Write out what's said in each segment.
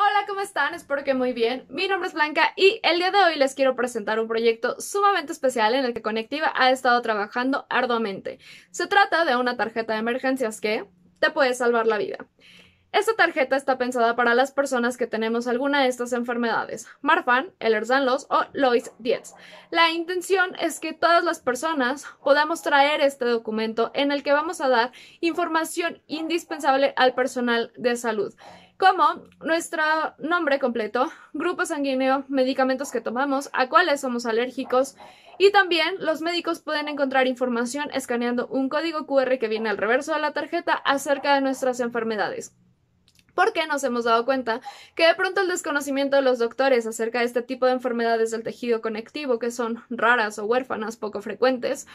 Hola, ¿cómo están? Espero que muy bien. Mi nombre es Blanca y el día de hoy les quiero presentar un proyecto sumamente especial en el que Conectiva ha estado trabajando arduamente. Se trata de una tarjeta de emergencias que te puede salvar la vida. Esta tarjeta está pensada para las personas que tenemos alguna de estas enfermedades, Marfan, Ehlers-Danlos o lois dietz La intención es que todas las personas podamos traer este documento en el que vamos a dar información indispensable al personal de salud como nuestro nombre completo, grupo sanguíneo, medicamentos que tomamos, a cuáles somos alérgicos y también los médicos pueden encontrar información escaneando un código QR que viene al reverso de la tarjeta acerca de nuestras enfermedades porque nos hemos dado cuenta que de pronto el desconocimiento de los doctores acerca de este tipo de enfermedades del tejido conectivo, que son raras o huérfanas poco frecuentes,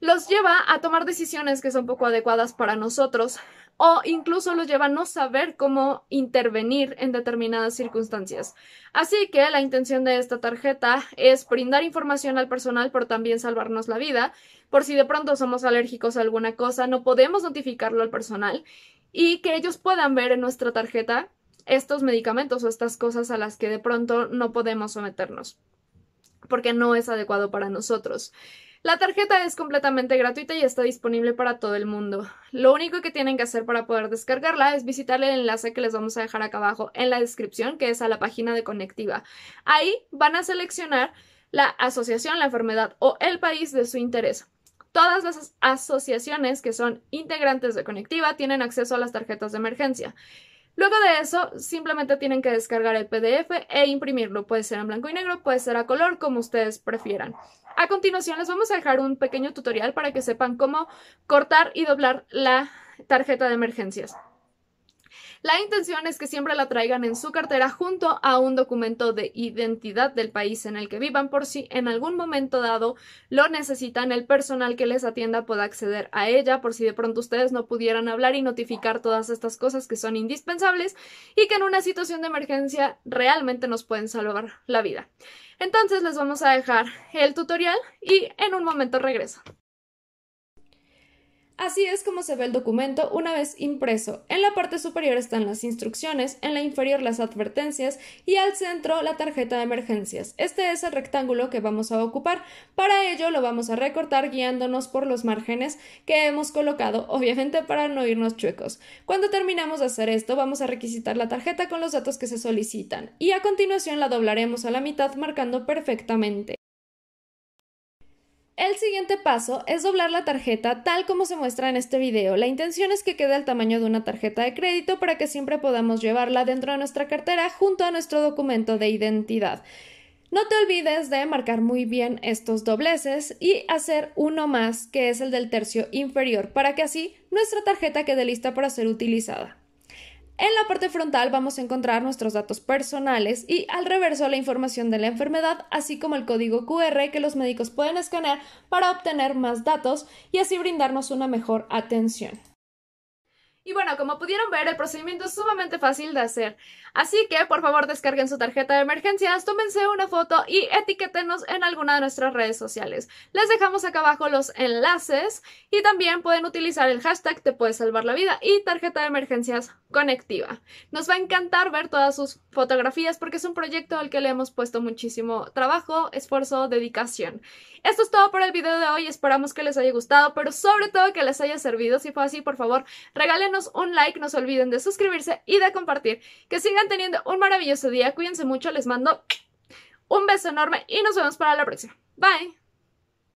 los lleva a tomar decisiones que son poco adecuadas para nosotros, o incluso los lleva a no saber cómo intervenir en determinadas circunstancias. Así que la intención de esta tarjeta es brindar información al personal, por también salvarnos la vida. Por si de pronto somos alérgicos a alguna cosa, no podemos notificarlo al personal y que ellos puedan ver en nuestra tarjeta estos medicamentos o estas cosas a las que de pronto no podemos someternos porque no es adecuado para nosotros. La tarjeta es completamente gratuita y está disponible para todo el mundo. Lo único que tienen que hacer para poder descargarla es visitar el enlace que les vamos a dejar acá abajo en la descripción, que es a la página de Conectiva. Ahí van a seleccionar la asociación, la enfermedad o el país de su interés. Todas las asociaciones que son integrantes de Conectiva tienen acceso a las tarjetas de emergencia. Luego de eso, simplemente tienen que descargar el PDF e imprimirlo. Puede ser en blanco y negro, puede ser a color, como ustedes prefieran. A continuación les vamos a dejar un pequeño tutorial para que sepan cómo cortar y doblar la tarjeta de emergencias. La intención es que siempre la traigan en su cartera junto a un documento de identidad del país en el que vivan por si en algún momento dado lo necesitan, el personal que les atienda pueda acceder a ella por si de pronto ustedes no pudieran hablar y notificar todas estas cosas que son indispensables y que en una situación de emergencia realmente nos pueden salvar la vida. Entonces les vamos a dejar el tutorial y en un momento regreso. Así es como se ve el documento una vez impreso. En la parte superior están las instrucciones, en la inferior las advertencias y al centro la tarjeta de emergencias. Este es el rectángulo que vamos a ocupar. Para ello lo vamos a recortar guiándonos por los márgenes que hemos colocado, obviamente para no irnos chuecos. Cuando terminamos de hacer esto, vamos a requisitar la tarjeta con los datos que se solicitan y a continuación la doblaremos a la mitad marcando perfectamente. El siguiente paso es doblar la tarjeta tal como se muestra en este video. La intención es que quede el tamaño de una tarjeta de crédito para que siempre podamos llevarla dentro de nuestra cartera junto a nuestro documento de identidad. No te olvides de marcar muy bien estos dobleces y hacer uno más, que es el del tercio inferior, para que así nuestra tarjeta quede lista para ser utilizada. En la parte frontal vamos a encontrar nuestros datos personales y al reverso la información de la enfermedad, así como el código QR que los médicos pueden escanear para obtener más datos y así brindarnos una mejor atención. Y bueno, como pudieron ver, el procedimiento es sumamente fácil de hacer. Así que, por favor, descarguen su tarjeta de emergencias, tómense una foto y etiquétenos en alguna de nuestras redes sociales. Les dejamos acá abajo los enlaces y también pueden utilizar el hashtag Te puede salvar la vida y tarjeta de emergencias conectiva. Nos va a encantar ver todas sus fotografías porque es un proyecto al que le hemos puesto muchísimo trabajo, esfuerzo, dedicación. Esto es todo por el video de hoy, esperamos que les haya gustado, pero sobre todo que les haya servido. Si fue así, por favor, regálenos un like, no se olviden de suscribirse y de compartir. Que sigan teniendo un maravilloso día, cuídense mucho, les mando un beso enorme y nos vemos para la próxima. Bye.